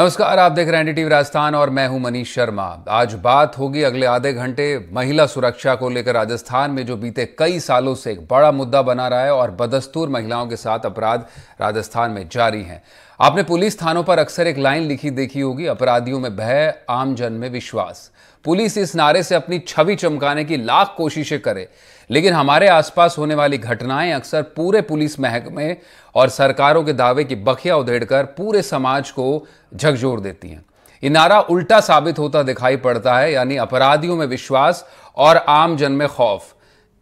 नमस्कार आप देख रहे हैं टीवी राजस्थान और मैं हूं मनीष शर्मा आज बात होगी अगले आधे घंटे महिला सुरक्षा को लेकर राजस्थान में जो बीते कई सालों से एक बड़ा मुद्दा बना रहा है और बदस्तूर महिलाओं के साथ अपराध राजस्थान में जारी हैं आपने पुलिस थानों पर अक्सर एक लाइन लिखी देखी होगी अपराधियों में भय आमजन में विश्वास पुलिस इस नारे से अपनी छवि चमकाने की लाख कोशिशें करे लेकिन हमारे आसपास होने वाली घटनाएं अक्सर पूरे पुलिस महकमे और सरकारों के दावे की बखिया उधेड़कर पूरे समाज को झकझोर देती हैं ये नारा उल्टा साबित होता दिखाई पड़ता है यानी अपराधियों में विश्वास और आमजन में खौफ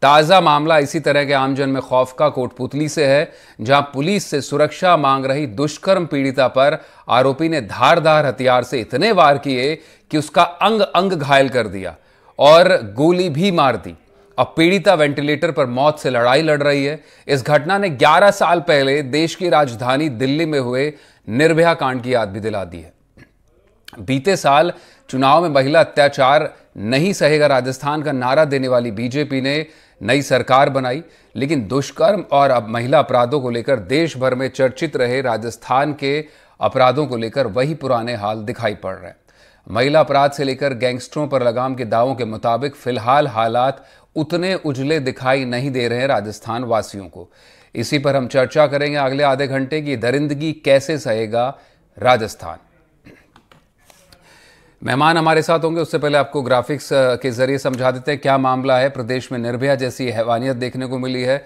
ताज़ा मामला इसी तरह के आमजन में खौफ का कोटपुतली से है जहां पुलिस से सुरक्षा मांग रही दुष्कर्म पीड़िता पर आरोपी ने धारदार हथियार से इतने वार किए कि उसका अंग अंग घायल कर दिया और गोली भी मार दी अब पीड़िता वेंटिलेटर पर मौत से लड़ाई लड़ रही है इस घटना ने 11 साल पहले देश की राजधानी दिल्ली में हुए निर्भया कांड की याद भी दिला दी है बीते साल चुनाव में महिला अत्याचार नहीं सहेगा राजस्थान का नारा देने वाली बीजेपी ने नई सरकार बनाई लेकिन दुष्कर्म और अब महिला अपराधों को लेकर देश भर में चर्चित रहे राजस्थान के अपराधों को लेकर वही पुराने हाल दिखाई पड़ रहे हैं महिला अपराध से लेकर गैंगस्टरों पर लगाम के दावों के मुताबिक फिलहाल हालात उतने उजले दिखाई नहीं दे रहे हैं राजस्थान वासियों को इसी पर हम चर्चा करेंगे अगले आधे घंटे की दरिंदगी कैसे सहेगा राजस्थान मेहमान हमारे साथ होंगे उससे पहले आपको ग्राफिक्स के जरिए समझा देते हैं क्या मामला है प्रदेश में निर्भया जैसी हैवानियत देखने को मिली है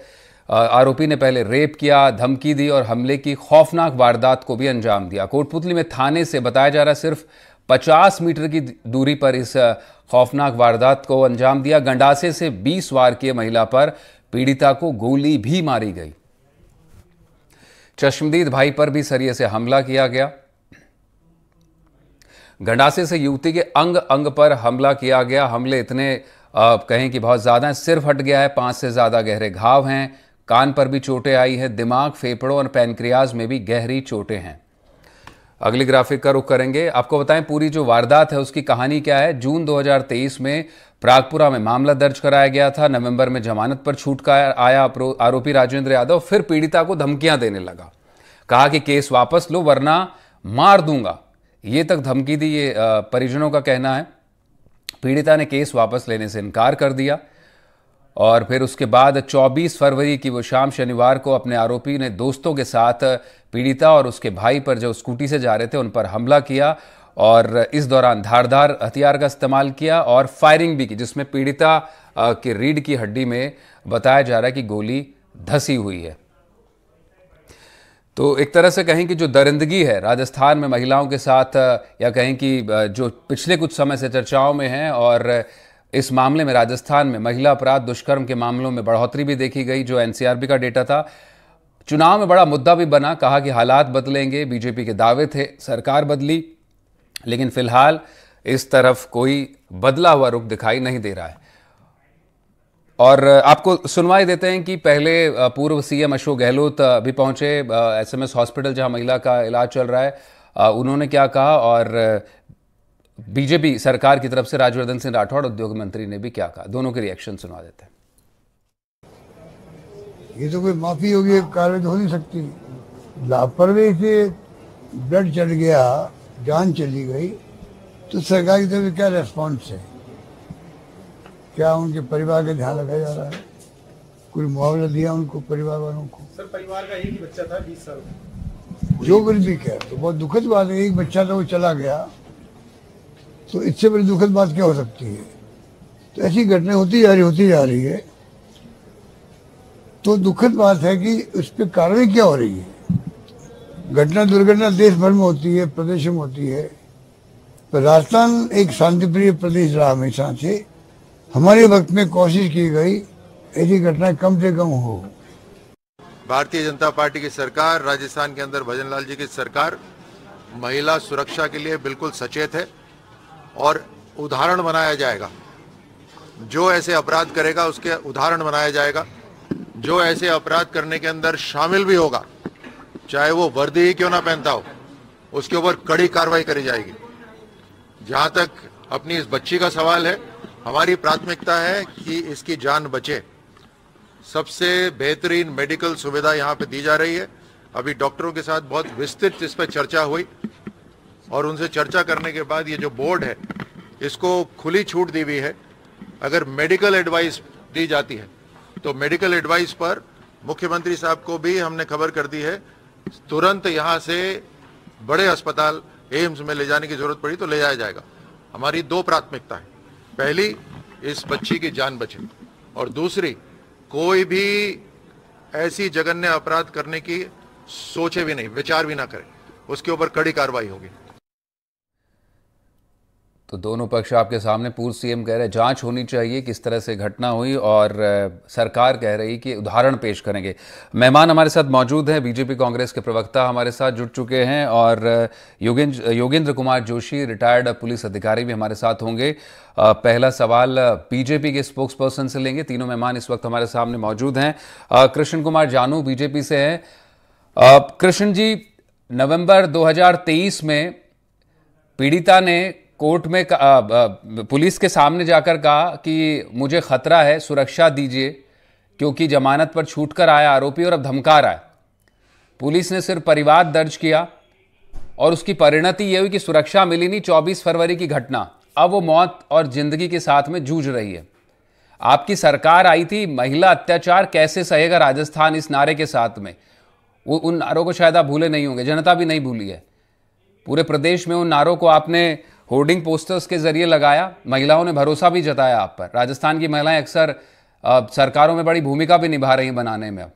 आरोपी ने पहले रेप किया धमकी दी और हमले की खौफनाक वारदात को भी अंजाम दिया कोटपुतली में थाने से बताया जा रहा सिर्फ 50 मीटर की दूरी पर इस खौफनाक वारदात को अंजाम दिया गंडासे से 20 वार की महिला पर पीड़िता को गोली भी मारी गई चश्मदीद भाई पर भी सरिये से हमला किया गया गंडासे से युवती के अंग अंग पर हमला किया गया हमले इतने आप कहें कि बहुत ज़्यादा है सिर्फ हट गया है पांच से ज़्यादा गहरे घाव हैं कान पर भी चोटें आई हैं दिमाग फेफड़ों और पैनक्रियाज में भी गहरी चोटें हैं अगली ग्राफिक का रुख करेंगे आपको बताएं पूरी जो वारदात है उसकी कहानी क्या है जून 2023 में प्रागपुरा में मामला दर्ज कराया गया था नवंबर में जमानत पर छूट का आया आरोपी राजेंद्र यादव फिर पीड़िता को धमकियां देने लगा कहा कि केस वापस लो वरना मार दूंगा ये तक धमकी दी ये परिजनों का कहना है पीड़िता ने केस वापस लेने से इनकार कर दिया और फिर उसके बाद 24 फरवरी की वो शाम शनिवार को अपने आरोपी ने दोस्तों के साथ पीड़िता और उसके भाई पर जो स्कूटी से जा रहे थे उन पर हमला किया और इस दौरान धारदार हथियार का इस्तेमाल किया और फायरिंग भी की जिसमें पीड़िता के रीढ़ की हड्डी में बताया जा रहा है कि गोली धसी हुई है तो एक तरह से कहें कि जो दरिंदगी है राजस्थान में महिलाओं के साथ या कहें कि जो पिछले कुछ समय से चर्चाओं में हैं और इस मामले में राजस्थान में महिला अपराध दुष्कर्म के मामलों में बढ़ोतरी भी देखी गई जो एनसीआरबी का डेटा था चुनाव में बड़ा मुद्दा भी बना कहा कि हालात बदलेंगे बीजेपी के दावे थे सरकार बदली लेकिन फिलहाल इस तरफ कोई बदला हुआ रुख दिखाई नहीं दे रहा है और आपको सुनवाई देते हैं कि पहले पूर्व सीएम अशोक गहलोत भी पहुंचे एसएमएस हॉस्पिटल जहां महिला का इलाज चल रहा है उन्होंने क्या कहा और बीजेपी सरकार की तरफ से राज्यवर्धन सिंह राठौड़ उद्योग मंत्री ने भी क्या कहा दोनों के रिएक्शन सुना देते हैं ये तो कोई माफी होगी कार्रवाई तो हो नहीं सकती लापरवाही से ब्लड चढ़ गया जान चली गई तो सरकार की तरफ क्या रेस्पॉन्स है क्या उनके परिवार का ध्यान रखा जा रहा है कोई मुआवजा दिया उनको परिवार वालों को सर परिवार का एक ही बच्चा था बीस साल जो कुछ भी कह तो बहुत दुखद बात है एक बच्चा था वो चला गया तो इससे बड़ी दुखद बात क्या हो सकती है तो ऐसी घटनाएं होती जा रही होती जा रही है तो दुखद बात है कि उस पर कार्रवाई क्या हो रही है घटना दुर्घटना देश भर में होती है प्रदेश में होती है पर राजस्थान एक शांतिप्रिय प्रदेश रहा हमेशा से हमारे वक्त में कोशिश की गई ऐसी घटना कम से कम हो भारतीय जनता पार्टी की सरकार राजस्थान के अंदर भजनलाल जी की सरकार महिला सुरक्षा के लिए बिल्कुल सचेत है और उदाहरण बनाया जाएगा जो ऐसे अपराध करेगा उसके उदाहरण बनाया जाएगा जो ऐसे अपराध करने के अंदर शामिल भी होगा चाहे वो वर्दी ही क्यों ना पहनता हो उसके ऊपर कड़ी कार्रवाई करी जाएगी जहां तक अपनी इस बच्ची का सवाल है हमारी प्राथमिकता है कि इसकी जान बचे सबसे बेहतरीन मेडिकल सुविधा यहां पे दी जा रही है अभी डॉक्टरों के साथ बहुत विस्तृत इस पर चर्चा हुई और उनसे चर्चा करने के बाद ये जो बोर्ड है इसको खुली छूट दी हुई है अगर मेडिकल एडवाइस दी जाती है तो मेडिकल एडवाइस पर मुख्यमंत्री साहब को भी हमने खबर कर दी है तुरंत यहाँ से बड़े अस्पताल एम्स में ले जाने की जरूरत पड़ी तो ले जाया जाएगा हमारी दो प्राथमिकता है पहली इस बच्ची की जान बचे और दूसरी कोई भी ऐसी जघन्य अपराध करने की सोचे भी नहीं विचार भी ना करें उसके ऊपर कड़ी कार्रवाई होगी तो दोनों पक्ष आपके सामने पूर्व सीएम कह रहे हैं जांच होनी चाहिए किस तरह से घटना हुई और सरकार कह रही कि उदाहरण पेश करेंगे मेहमान हमारे साथ मौजूद हैं बीजेपी कांग्रेस के प्रवक्ता हमारे साथ जुड़ चुके हैं और योगेंद्र योगेंद्र कुमार जोशी रिटायर्ड पुलिस अधिकारी भी हमारे साथ होंगे पहला सवाल बीजेपी के स्पोक्स पर्सन से लेंगे तीनों मेहमान इस वक्त हमारे सामने मौजूद हैं कृष्ण कुमार जानू बीजेपी से हैं कृष्ण जी नवंबर 2023 में पीड़िता ने कोर्ट में पुलिस के सामने जाकर कहा कि मुझे खतरा है सुरक्षा दीजिए क्योंकि जमानत पर छूट कर आया आरोपी और अब धमका रहा है पुलिस ने सिर्फ परिवाद दर्ज किया और उसकी परिणति यह हुई कि सुरक्षा मिली नहीं 24 फरवरी की घटना अब वो मौत और जिंदगी के साथ में जूझ रही है आपकी सरकार आई थी महिला अत्याचार कैसे सहेगा राजस्थान इस नारे के साथ में वो उन नारों को शायद आप भूले नहीं होंगे जनता भी नहीं भूली है पूरे प्रदेश में उन नारों को आपने होर्डिंग पोस्टर्स के जरिए लगाया महिलाओं ने भरोसा भी जताया आप पर राजस्थान की महिलाएं अक्सर सरकारों में बड़ी भूमिका भी निभा रही हैं बनाने में अब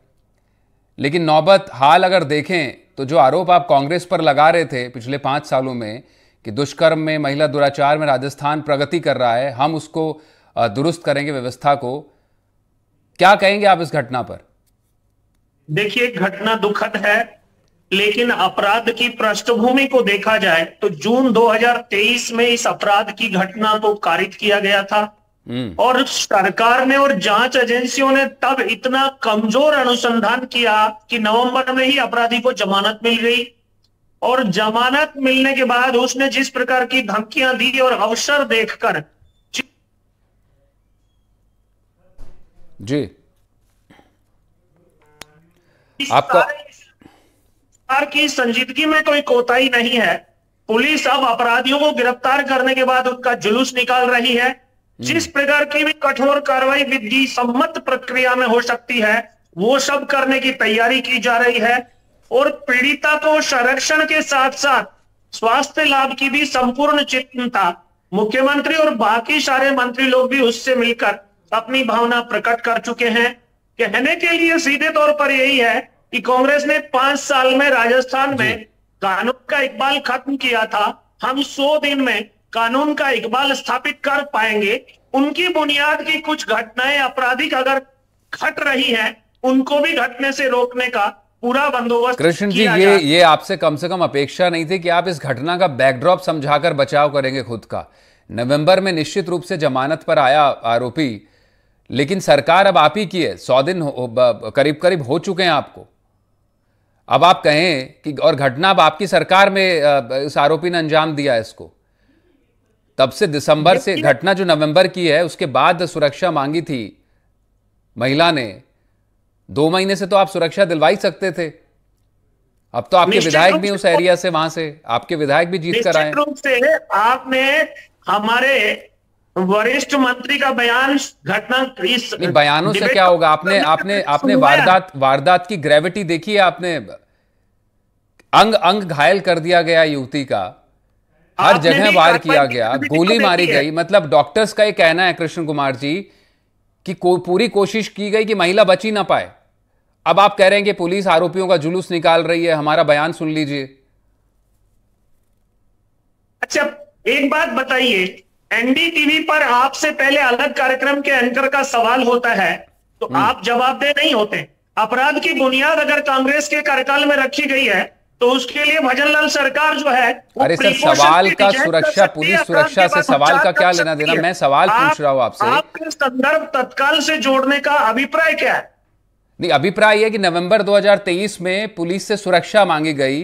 लेकिन नौबत हाल अगर देखें तो जो आरोप आप कांग्रेस पर लगा रहे थे पिछले पाँच सालों में कि दुष्कर्म में महिला दुराचार में राजस्थान प्रगति कर रहा है हम उसको दुरुस्त करेंगे व्यवस्था को क्या कहेंगे आप इस घटना पर देखिए घटना दुखद है लेकिन अपराध की पृष्ठभूमि को देखा जाए तो जून 2023 में इस अपराध की घटना को कारित किया गया था हम्म। और सरकार ने और जांच एजेंसियों ने तब इतना कमजोर अनुसंधान किया कि नवंबर में ही अपराधी को जमानत मिल गई और जमानत मिलने के बाद उसने जिस प्रकार की धमकियां दी और अवसर देखकर जी आपका सरकार की संजीदगी में कोई कोताही नहीं है पुलिस अब अपराधियों को गिरफ्तार करने के बाद उनका जुलूस निकाल रही है हम्म। जिस प्रकार की भी कठोर कार्रवाई विधि सम्मत प्रक्रिया में हो सकती है वो सब करने की तैयारी की जा रही है और पीड़िता को संरक्षण के साथ साथ स्वास्थ्य लाभ की भी संपूर्ण चिंता मुख्यमंत्री और बाकी सारे मंत्री लोग भी उससे मिलकर अपनी भावना प्रकट कर चुके हैं कहने के लिए सीधे तौर पर यही है कि कांग्रेस ने पांच साल में राजस्थान में कानून का इकबाल खत्म किया था हम सौ दिन में कानून का इकबाल स्थापित कर पाएंगे उनकी बुनियाद की कुछ घटनाएं आपराधिक अगर घट रही हैं उनको भी घटने से रोकने का पूरा बंदोबस्त कृष्ण जी ये ये आपसे कम से कम अपेक्षा नहीं थी कि आप इस घटना का बैकड्रॉप समझाकर बचाव करेंगे खुद का नवंबर में निश्चित रूप से जमानत पर आया आरोपी लेकिन सरकार अब आप ही की है सौ दिन करीब करीब हो चुके हैं आपको अब आप कहें कि और घटना अब आपकी सरकार में इस आरोपी ने अंजाम दिया इसको तब से दिसंबर से घटना जो नवंबर की है उसके बाद सुरक्षा मांगी थी महिला ने दो महीने से तो आप सुरक्षा दिलवा ही सकते थे अब तो आपके विधायक भी उस एरिया से वहां से आपके विधायक भी जीत कर आए आपने हमारे वरिष्ठ मंत्री का बयान घटना इस बयानों से क्या होगा आपने आपने आपने वारदात वारदात की ग्रेविटी देखी है आपने अंग अंग घायल कर दिया गया युवती का हर जगह वार किया गया गोली मारी गई मतलब डॉक्टर्स का ये कहना है कृष्ण कुमार जी कि को, पूरी कोशिश की गई कि महिला बची ना पाए अब आप कह रहे हैं कि पुलिस आरोपियों का जुलूस निकाल रही है हमारा बयान सुन लीजिए अच्छा एक बात बताइए एनडीटीवी पर आपसे पहले अलग कार्यक्रम के एंकर का सवाल होता है तो हम्म। आप जवाबदेह नहीं होते अपराध की बुनियाद अगर कांग्रेस के कार्यकाल में रखी गई है तो उसके लिए भजन लाल सरकार जो है अरे सर सवाल का सुरक्षा पुलिस सुरक्षा से सवाल का क्या लेना देना मैं सवाल पूछ रहा हूँ आपसे आपके संदर्भ तत्काल से जोड़ने का अभिप्राय क्या है नहीं अभिप्राय है कि नवंबर 2023 में पुलिस से सुरक्षा मांगी गई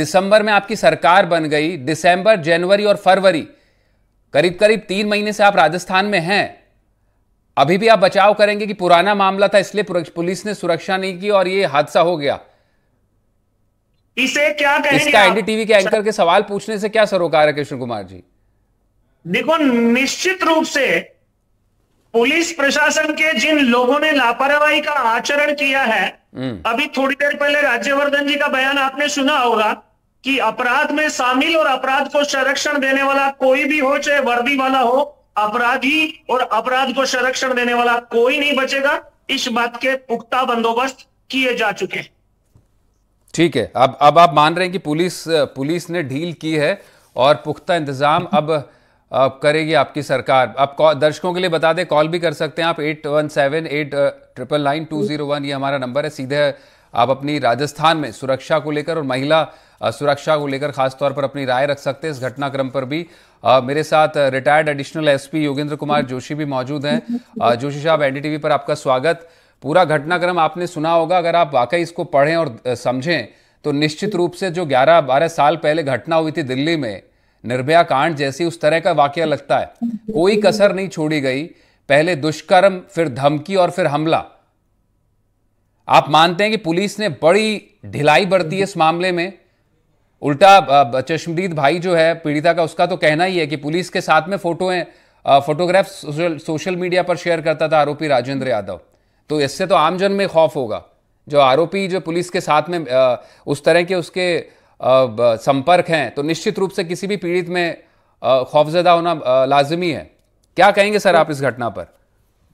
दिसंबर में आपकी सरकार बन गई दिसंबर जनवरी और फरवरी करीब करीब तीन महीने से आप राजस्थान में हैं अभी भी आप बचाव करेंगे कि पुराना मामला था इसलिए पुलिस ने सुरक्षा नहीं की और ये हादसा हो गया इसे क्या कहेंगे इसका एनडीटीवी के एंकर के सवाल पूछने से क्या सरोकार है कृष्ण कुमार जी देखो निश्चित रूप से पुलिस प्रशासन के जिन लोगों ने लापरवाही का आचरण किया है हम्म। अभी थोड़ी देर पहले राज्यवर्धन जी का बयान आपने सुना होगा कि अपराध में शामिल और अपराध को संरक्षण देने वाला कोई भी हो चाहे वर्दी वाला हो अपराधी और अपराध को संरक्षण देने वाला कोई नहीं बचेगा इस बात के पुख्ता बंदोबस्त किए जा चुके ठीक है अब अब आप मान रहे हैं कि पुलिस पुलिस ने ढील की है और पुख्ता इंतजाम अब अब करेगी आपकी सरकार आप दर्शकों के लिए बता दें कॉल भी कर सकते हैं आप eight one seven eight triple nine two zero one ये हमारा नंबर है सीधे आप अपनी राजस्थान में सुरक्षा को लेकर और महिला सुरक्षा को लेकर खासतौर पर अपनी राय रख सकते हैं इस घटनाक्रम पर भी मेरे साथ retired additional SP Yogendra Kumar Joshi भी मौजूद हैं जोशी साहब एनडीटीवी पर आपका स्वागत पूरा घटनाक्रम आपने सुना होगा अगर आप वाकई इसको पढ़ें और समझें तो निश्चित रूप से जो 11-12 साल पहले घटना हुई थी दिल्ली में निर्भया कांड जैसी उस तरह का वाक्य लगता है कोई कसर नहीं छोड़ी गई पहले दुष्कर्म फिर धमकी और फिर हमला आप मानते हैं कि पुलिस ने बड़ी ढिलाई बरती है इस मामले में उल्टा चश्मदीद भाई जो है पीड़िता का उसका तो कहना ही है कि पुलिस के साथ में फोटो हैं फोटोग्राफ सोशल, सोशल मीडिया पर शेयर करता था आरोपी राजेंद्र यादव तो इससे तो आमजन में खौफ होगा जो आरोपी जो पुलिस के साथ में उस तरह के उसके संपर्क हैं तो निश्चित रूप से किसी भी पीड़ित में खौफजदा होना लाजमी है क्या कहेंगे सर आप इस घटना पर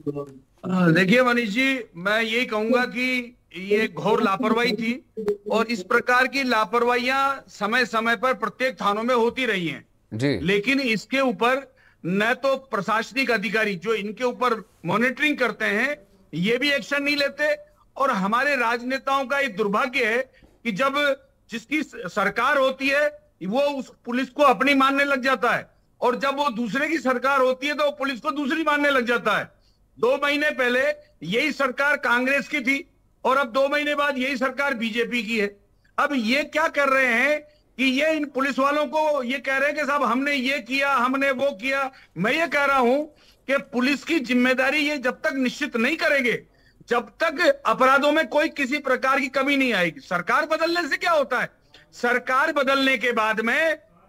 हाँ, देखिए मनीष जी मैं यही कहूंगा कि ये घोर लापरवाही थी और इस प्रकार की लापरवाही समय समय पर प्रत्येक थानों में होती रही हैं जी लेकिन इसके ऊपर न तो प्रशासनिक अधिकारी जो इनके ऊपर मॉनिटरिंग करते हैं ये भी एक्शन नहीं लेते और हमारे राजनेताओं का ये दुर्भाग्य है कि जब जिसकी सरकार होती है वो उस पुलिस को अपनी मानने लग जाता है और जब वो दूसरे की सरकार होती है तो पुलिस को दूसरी मानने लग जाता है दो महीने पहले यही सरकार कांग्रेस की थी और अब दो महीने बाद यही सरकार बीजेपी की है अब ये क्या कर रहे हैं कि ये इन पुलिस वालों को ये कह रहे हैं कि साहब हमने ये किया हमने वो किया मैं ये कह रहा हूं कि पुलिस की जिम्मेदारी ये जब तक निश्चित नहीं करेंगे जब तक अपराधों में कोई किसी प्रकार की कमी नहीं आएगी सरकार बदलने से क्या होता है सरकार बदलने के बाद में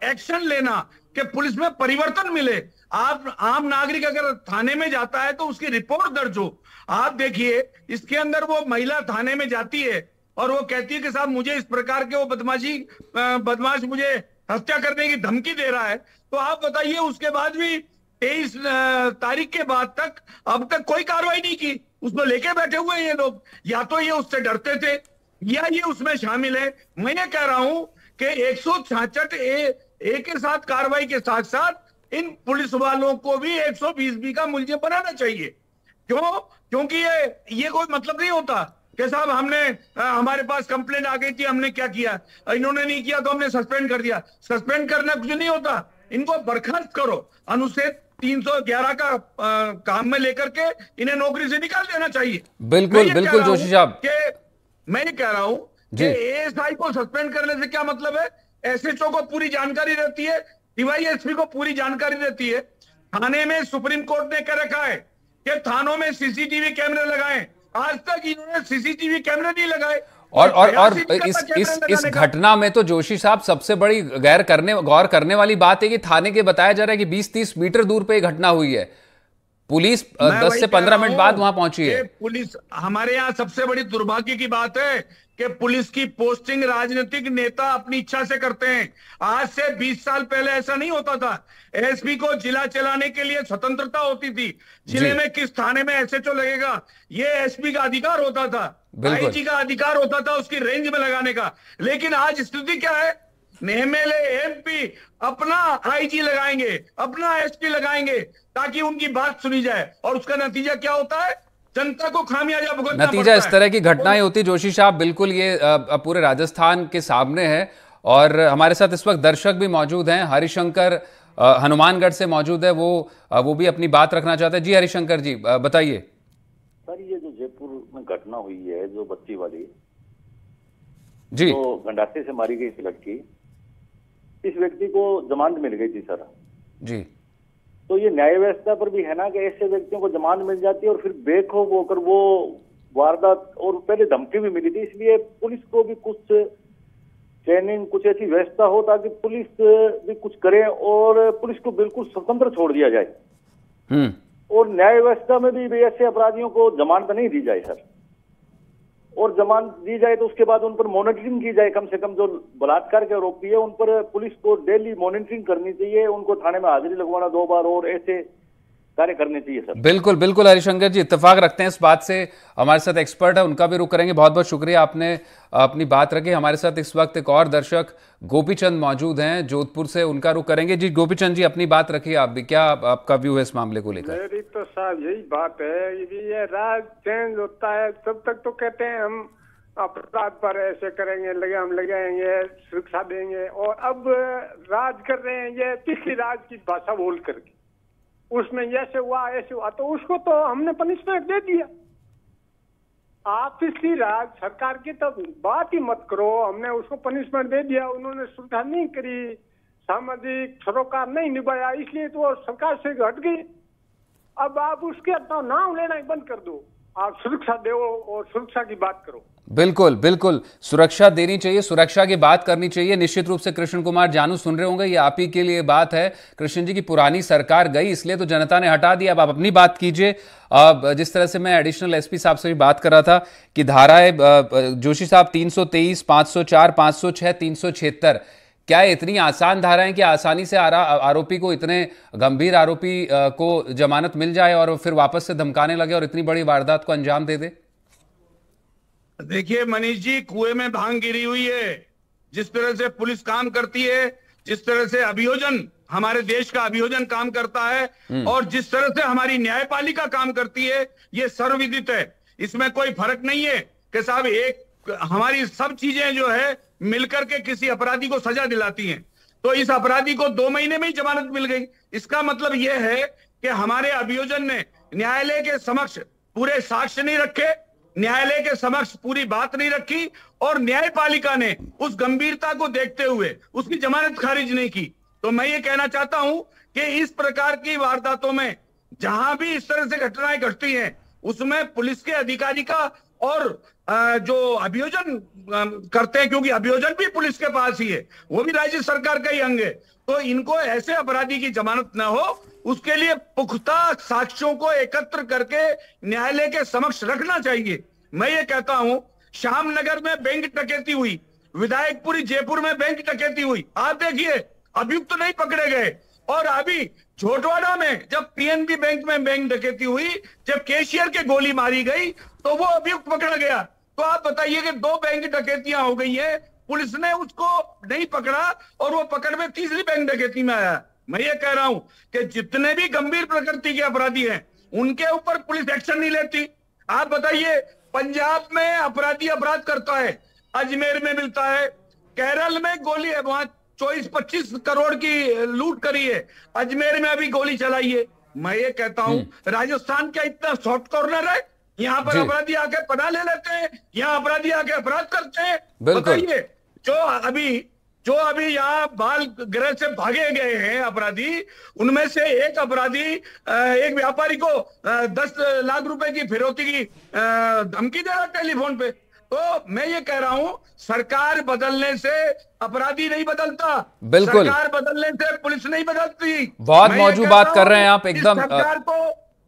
एक्शन लेना कि पुलिस में परिवर्तन मिले आप आम नागरिक अगर थाने में जाता है तो उसकी रिपोर्ट दर्ज हो आप देखिए इसके अंदर वो महिला थाने में जाती है और वो कहती है कि साहब मुझे इस प्रकार के वो बदमाशी बदमाश मुझे हत्या करने की धमकी दे रहा है तो आप बताइए उसके बाद भी तेईस तारीख के बाद तक अब तक कोई कार्रवाई नहीं की उसको लेके बैठे हुए ये लोग या तो ये उससे डरते थे या ये उसमें शामिल है मैं ये कह रहा हूं कि एक सौ ए, ए के साथ कार्रवाई के साथ साथ इन पुलिस वालों को भी 120 बी का मुलजिम बनाना चाहिए क्यों क्योंकि ये ये कोई मतलब नहीं होता कि साहब हमने आ, हमारे पास कंप्लेंट आ गई थी हमने क्या किया इन्होंने नहीं किया तो हमने सस्पेंड कर दिया सस्पेंड करना कुछ नहीं होता इनको बर्खास्त करो अनुच्छेद 311 का आ, काम में लेकर के इन्हें नौकरी से निकाल देना चाहिए बिल्कुल बिल्कुल जोशी साहब के मैं ये कह रहा हूँ एस आई को सस्पेंड करने से क्या मतलब है एसएचओ को पूरी जानकारी रहती है डीवाईएसपी को पूरी जानकारी देती है थाने में सुप्रीम कोर्ट ने कह रखा है कि थानों में सीसीटीवी कैमरे लगाए आज तक इन्होंने सीसीटीवी कैमरे नहीं लगाए और और और इस इस इस घटना में तो जोशी साहब सबसे बड़ी गैर करने गौर करने वाली बात है कि थाने के बताया जा रहा है कि 20-30 मीटर दूर पे घटना हुई है पुलिस दस से पंद्रह मिनट बाद वहां पहुंची है पुलिस हमारे यहाँ सबसे बड़ी दुर्भाग्य की बात है कि पुलिस की पोस्टिंग राजनीतिक नेता अपनी इच्छा से करते हैं आज से 20 साल पहले ऐसा नहीं होता था एसपी को जिला चलाने के लिए स्वतंत्रता होती थी जिले में किस थाने में एसएचओ लगेगा ये एसपी का अधिकार होता था आईजी का अधिकार होता था उसकी रेंज में लगाने का लेकिन आज स्थिति क्या है एमएलए एमपी अपना आईजी लगाएंगे अपना एसपी लगाएंगे ताकि उनकी बात सुनी जाए और उसका नतीजा क्या होता है जनता को खामियाजा भुगतना नतीजा इस तरह की घटनाएं होती जोशी साहब बिल्कुल ये पूरे राजस्थान के सामने है और हमारे साथ इस वक्त दर्शक भी मौजूद हैं हरिशंकर हनुमानगढ़ से मौजूद है वो वो भी अपनी बात रखना चाहते हैं जी हरिशंकर जी बताइए सर ये जो जयपुर में घटना हुई है जो बच्ची वाली जी तो गंडासे से मारी गई थी लड़की इस व्यक्ति को जमानत मिल गई थी सर जी तो ये न्याय व्यवस्था पर भी है ना कि ऐसे व्यक्तियों को जमानत मिल जाती है और फिर बेखौफ होकर वो वारदात और पहले धमकी भी मिली थी इसलिए पुलिस को भी कुछ ट्रेनिंग कुछ ऐसी व्यवस्था हो ताकि पुलिस भी कुछ करे और पुलिस को बिल्कुल स्वतंत्र छोड़ दिया जाए हम्म। और न्याय व्यवस्था में भी ऐसे अपराधियों को जमानत नहीं दी जाए सर और जमानत दी जाए तो उसके बाद उन पर मॉनिटरिंग की जाए कम से कम जो बलात्कार के आरोपी है उन पर पुलिस को डेली मॉनिटरिंग करनी चाहिए उनको थाने में हाजिरी लगवाना दो बार और ऐसे कार्य करने चाहिए सर बिल्कुल बिल्कुल हरिशंकर जी इतफाक रखते हैं इस बात से हमारे साथ एक्सपर्ट है उनका भी रुख करेंगे बहुत बहुत शुक्रिया आपने अपनी बात रखी हमारे साथ इस वक्त एक और दर्शक गोपीचंद मौजूद हैं जोधपुर से उनका रुख करेंगे जी गोपीचंद जी अपनी बात रखिए आप भी क्या आपका व्यू है इस मामले को लेकर मेरी तो साहब यही बात है ये राज चेंज होता है तब तक तो कहते हैं हम अपराध पर ऐसे करेंगे लगे हम लगाएंगे सुरक्षा देंगे और अब राज कर रहे हैं ये किसी राज की भाषा बोल करके उसमें ऐसे हुआ ऐसे हुआ तो उसको तो हमने पनिशमेंट दे दिया आप इसी राज सरकार की तो बात ही मत करो हमने उसको पनिशमेंट दे दिया उन्होंने सुविधा नहीं करी सामाजिक सरोकार नहीं निभाया इसलिए तो वो सरकार से हट गई अब आप उसके अपना नाम लेना ही बंद कर दो आप सुरक्षा दे और सुरक्षा की बात करो बिल्कुल बिल्कुल सुरक्षा देनी चाहिए सुरक्षा की बात करनी चाहिए निश्चित रूप से कृष्ण कुमार जानू सुन रहे होंगे ये आप ही के लिए बात है कृष्ण जी की पुरानी सरकार गई इसलिए तो जनता ने हटा दिया अब आप अपनी बात कीजिए अब जिस तरह से मैं एडिशनल एसपी साहब से भी बात कर रहा था कि धाराएं जोशी साहब 323, 504, 506, 376 क्या इतनी आसान धाराएं कि आसानी से आरोपी को इतने गंभीर आरोपी को जमानत मिल जाए और फिर वापस से धमकाने लगे और इतनी बड़ी वारदात को अंजाम दे दे देखिए मनीष जी कुएं में भांग गिरी हुई है जिस तरह से पुलिस काम करती है जिस तरह से अभियोजन हमारे देश का अभियोजन काम करता है हम्म। और जिस तरह से हमारी न्यायपालिका काम करती है ये सर्वविदित है इसमें कोई फर्क नहीं है कि साहब एक हमारी सब चीजें जो है मिलकर के किसी अपराधी को सजा दिलाती हैं तो इस अपराधी को दो महीने में ही जमानत मिल गई इसका मतलब यह है कि हमारे अभियोजन ने न्यायालय के समक्ष पूरे साक्ष्य नहीं रखे न्यायालय के समक्ष पूरी बात नहीं रखी और न्यायपालिका ने उस गंभीरता को देखते हुए उसकी जमानत खारिज नहीं की तो मैं ये कहना चाहता हूं कि इस प्रकार की वारदातों में जहां भी इस तरह से घटनाएं घटती हैं उसमें पुलिस के अधिकारी का और जो अभियोजन करते हैं क्योंकि अभियोजन भी पुलिस के पास ही है वो भी राज्य सरकार का ही अंग है तो इनको ऐसे अपराधी की जमानत ना हो उसके लिए पुख्ता साक्ष्यों को एकत्र करके न्यायालय के समक्ष रखना चाहिए मैं ये कहता हूं श्यामनगर में बैंक टकेती हुई विधायकपुरी जयपुर में बैंक टकेती हुई आप देखिए अभियुक्त तो नहीं पकड़े गए और अभी झोटवाड़ा में जब पीएनबी बैंक में बैंक डकैती हुई जब कैशियर के गोली मारी गई तो वो अभियुक्त पकड़ा गया तो आप बताइए कि दो बैंक डकैतियां हो गई है पुलिस ने उसको नहीं पकड़ा और वो पकड़ में तीसरी बैंक डकैती में आया मैं ये कह रहा हूं कि जितने भी गंभीर प्रकृति के अपराधी हैं उनके ऊपर पुलिस एक्शन नहीं लेती आप बताइए पंजाब में अपराधी अपराध करता है अजमेर में मिलता है केरल में गोली वहां चौबीस पच्चीस करोड़ की लूट करी है अजमेर में अभी गोली चलाई है मैं ये कहता हूँ हम्म। राजस्थान का इतना सॉफ्ट कॉर्नर है यहाँ पर अपराधी आके पना ले लेते हैं यहाँ अपराधी आके अपराध करते हैं बताइए जो अभी जो अभी यहाँ बाल गृह से भागे गए हैं अपराधी उनमें से एक अपराधी एक व्यापारी को दस लाख रुपए की फिरौती की धमकी दे रहा टेलीफोन पे तो मैं ये कह रहा हूं सरकार बदलने से अपराधी नहीं बदलता बिल्कुल सरकार बदलने से पुलिस नहीं बदलती बहुत मौजूद बात कर रहे हैं आप एकदम सरकार को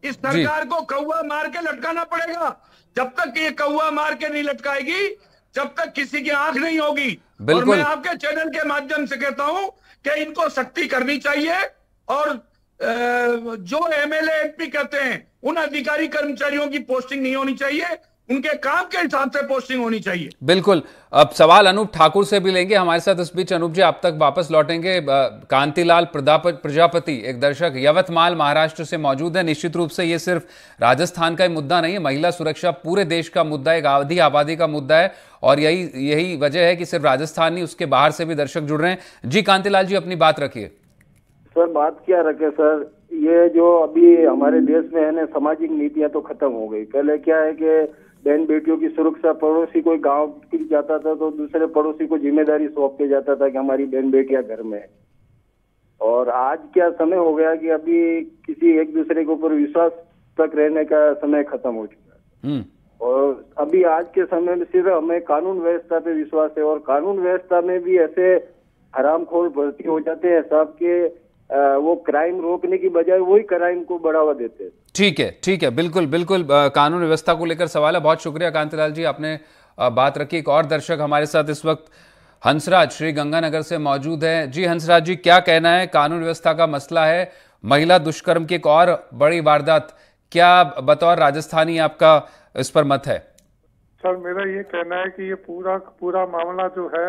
इस सरकार को कौआ मार के लटकाना पड़ेगा जब तक ये कौआ मार के नहीं लटकाएगी जब तक किसी की आंख नहीं होगी और मैं आपके चैनल के माध्यम से कहता हूं कि इनको सख्ती करनी चाहिए और जो एमएलए एमपी कहते हैं उन अधिकारी कर्मचारियों की पोस्टिंग नहीं होनी चाहिए उनके काम के हिसाब से पोस्टिंग होनी चाहिए बिल्कुल अब सवाल अनूप ठाकुर से भी लेंगे हमारे साथ इस बीच अनूप जी आप तक वापस लौटेंगे कांतिलाल प्रजापति एक दर्शक यवतमाल महाराष्ट्र से मौजूद है निश्चित रूप से ये सिर्फ राजस्थान का ही मुद्दा नहीं है महिला सुरक्षा पूरे देश का मुद्दा एक आधी आबादी का मुद्दा है और यही यही वजह है कि सिर्फ राजस्थान नहीं उसके बाहर से भी दर्शक जुड़ रहे हैं जी कांतिलाल जी अपनी बात रखिए सर बात क्या रखे सर ये जो अभी हमारे देश में है ना सामाजिक नीतियां तो खत्म हो गई पहले क्या है कि बहन बेटियों की सुरक्षा पड़ोसी कोई गांव जाता था तो दूसरे पड़ोसी को जिम्मेदारी सौंप के जाता था कि हमारी बहन बेटियां घर में है और आज क्या समय हो गया कि अभी किसी एक दूसरे के ऊपर विश्वास तक रहने का समय खत्म हो चुका है हम्म। और अभी आज के समय में सिर्फ हमें कानून व्यवस्था पे विश्वास है और कानून व्यवस्था में भी ऐसे हरामखोर भर्ती हो जाते हैं साहब के वो क्राइम रोकने की बजाय वही क्राइम को बढ़ावा देते हैं ठीक है ठीक है बिल्कुल बिल्कुल कानून व्यवस्था को लेकर सवाल है बहुत शुक्रिया कांतिलाल जी आपने बात रखी एक और दर्शक हमारे साथ इस वक्त हंसराज श्री गंगानगर से मौजूद हैं जी हंसराज जी क्या कहना है कानून व्यवस्था का मसला है महिला दुष्कर्म की एक और बड़ी वारदात क्या बतौर राजस्थानी आपका इस पर मत है सर मेरा ये कहना है कि ये पूरा पूरा मामला जो है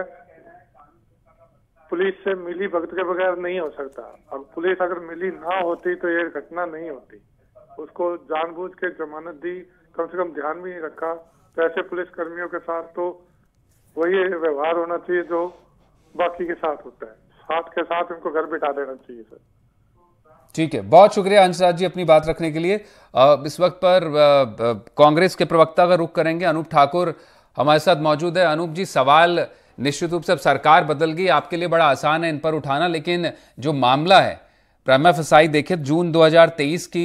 पुलिस से मिली भगत के बगैर नहीं हो सकता अब पुलिस अगर मिली ना होती तो ये घटना नहीं होती उसको जानबूझ के जमानत दी कम से कम ध्यान भी नहीं रखा तो ऐसे पुलिस कर्मियों के साथ तो वही व्यवहार होना चाहिए जो बाकी के साथ होता है साथ के साथ उनको घर बिठा देना चाहिए सर ठीक है बहुत शुक्रिया अंशराज जी अपनी बात रखने के लिए इस वक्त पर कांग्रेस के प्रवक्ता का रुख करेंगे अनूप ठाकुर हमारे साथ मौजूद है अनूप जी सवाल निश्चित रूप से अब सरकार बदल गई आपके लिए बड़ा आसान है इन पर उठाना लेकिन जो मामला है प्रैमा फसाई देखे जून 2023 की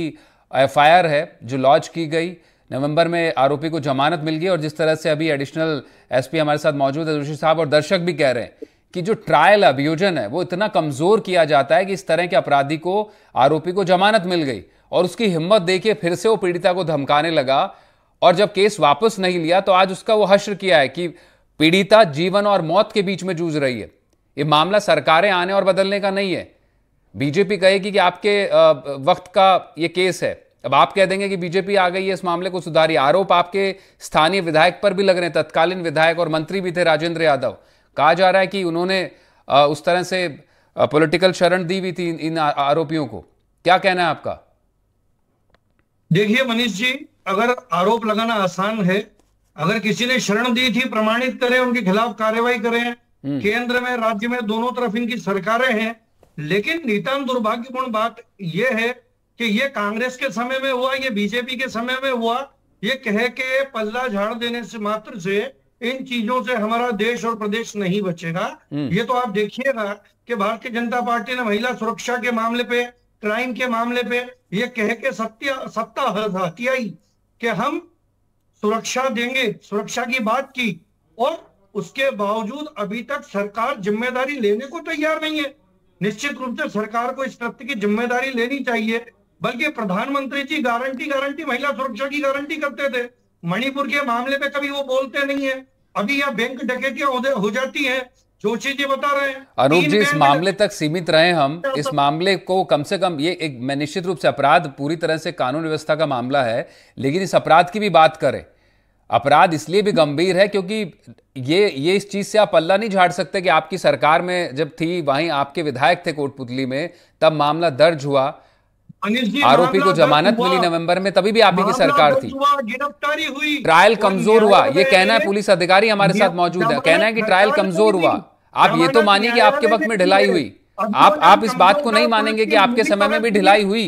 आर है जो लॉन्च की गई नवंबर में आरोपी को जमानत मिल गई और जिस तरह से अभी एडिशनल एसपी हमारे साथ मौजूद है जोशी साहब और दर्शक भी कह रहे हैं कि जो ट्रायल अभियोजन है वो इतना कमजोर किया जाता है कि इस तरह के अपराधी को आरोपी को जमानत मिल गई और उसकी हिम्मत देखिए फिर से वो पीड़िता को धमकाने लगा और जब केस वापस नहीं लिया तो आज उसका वो हश्र किया है कि पीड़िता जीवन और मौत के बीच में जूझ रही है ये मामला सरकारें आने और बदलने का नहीं है बीजेपी कहेगी कि आपके वक्त का ये केस है अब आप कह देंगे कि बीजेपी आ गई है इस मामले को सुधारी आरोप आपके स्थानीय विधायक पर भी लग रहे हैं तत्कालीन विधायक और मंत्री भी थे राजेंद्र यादव कहा जा रहा है कि उन्होंने उस तरह से पॉलिटिकल शरण दी हुई थी इन आरोपियों को क्या कहना है आपका देखिए मनीष जी अगर आरोप लगाना आसान है अगर किसी ने शरण दी थी प्रमाणित करें उनके खिलाफ कार्रवाई करें हम्म। केंद्र में राज्य में दोनों तरफ इनकी सरकारें हैं लेकिन नितान दुर्भाग्यपूर्ण बात यह है कि ये कांग्रेस के समय में हुआ ये बीजेपी के समय में हुआ ये कह के पल्ला झाड़ देने से मात्र से इन चीजों से हमारा देश और प्रदेश नहीं बचेगा हम्म। ये तो आप देखिएगा कि भारतीय जनता पार्टी ने महिला सुरक्षा के मामले पे क्राइम के मामले पे ये कह के सत्य सत्ता हथियाई कि हम सुरक्षा देंगे सुरक्षा की बात की और उसके बावजूद अभी तक सरकार जिम्मेदारी लेने को तैयार नहीं है निश्चित रूप से सरकार को इस तथ्य की जिम्मेदारी लेनी चाहिए बल्कि प्रधानमंत्री जी गारंटी गारंटी महिला सुरक्षा की गारंटी करते थे मणिपुर के मामले में कभी वो बोलते नहीं है अभी यह बैंक डकैतियां हो जाती है जोशी जी बता रहे हैं अनूप जी इस मामले तक सीमित रहे हम इस तो- मामले को कम से कम ये एक मैं निश्चित रूप से अपराध पूरी तरह से कानून व्यवस्था का मामला है लेकिन इस अपराध की भी बात करें अपराध इसलिए भी गंभीर है क्योंकि ये ये इस चीज़ से आप पल्ला नहीं झाड़ सकते कि आपकी सरकार में जब थी वहीं आपके विधायक थे कोटपुतली में तब मामला दर्ज हुआ आरोपी को जमानत मिली नवंबर में तभी भी आप ही की सरकार थी गिरफ्तारी हुई ट्रायल कमजोर हुआ ये कहना है पुलिस अधिकारी हमारे साथ मौजूद है कहना है कि ट्रायल कमजोर हुआ आप ये तो मानिए कि आपके वक्त में ढिलाई हुई आप आप इस बात को नहीं मानेंगे कि आपके समय में भी ढिलाई हुई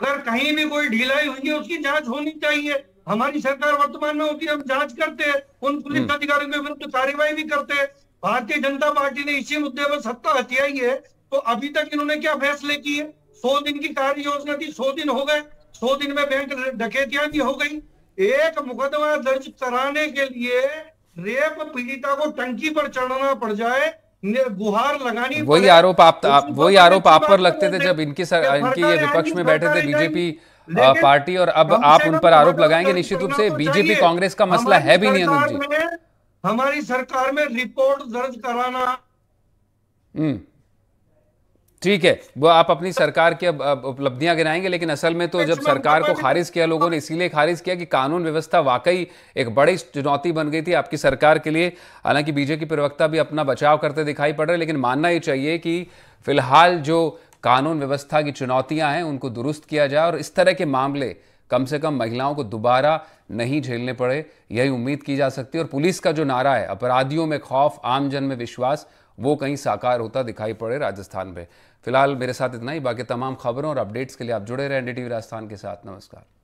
अगर कहीं भी कोई ढिलाई हुई है उसकी जांच होनी चाहिए हमारी सरकार वर्तमान में होती है हम जांच करते हैं उन पुलिस हम्म। अधिकारियों के विरुद्ध कार्यवाही भी करते हैं भारतीय जनता पार्टी ने इसी मुद्दे पर सत्ता हथियाई है तो अभी तक इन्होंने क्या फैसले किए सौ दिन की कार्य योजना थी सौ दिन हो गए सौ दिन में बैंक डकैतियां भी हो गई एक मुकदमा दर्ज कराने के लिए रेप पीड़िता को टंकी पर चढ़ना पड़ जाए गुहार लगानी वही आरोप आप वही आरोप आप पर लगते थे जब इनकी इनकी विपक्ष में बैठे थे बीजेपी पार्टी और अब आप उन पर आरोप लगाएंगे तो निश्चित रूप से बीजेपी कांग्रेस का मसला है भी नहीं जी हमारी सरकार में रिपोर्ट दर्ज कराना हम्म। ठीक है वो आप अपनी सरकार की उपलब्धियां गिनाएंगे लेकिन असल में तो जब सरकार को खारिज किया लोगों ने इसीलिए खारिज किया कि कानून व्यवस्था वाकई एक बड़ी चुनौती बन गई थी आपकी सरकार के लिए हालांकि बीजेपी प्रवक्ता भी अपना बचाव करते दिखाई पड़ रहे लेकिन मानना ये चाहिए कि फिलहाल जो कानून व्यवस्था की चुनौतियां हैं उनको दुरुस्त किया जाए और इस तरह के मामले कम से कम महिलाओं को दोबारा नहीं झेलने पड़े यही उम्मीद की जा सकती है और पुलिस का जो नारा है अपराधियों में खौफ आमजन में विश्वास वो कहीं साकार होता दिखाई पड़े राजस्थान में फिलहाल मेरे साथ इतना ही बाकी तमाम खबरों और अपडेट्स के लिए आप जुड़े रहें एनडीटीवी राजस्थान के साथ नमस्कार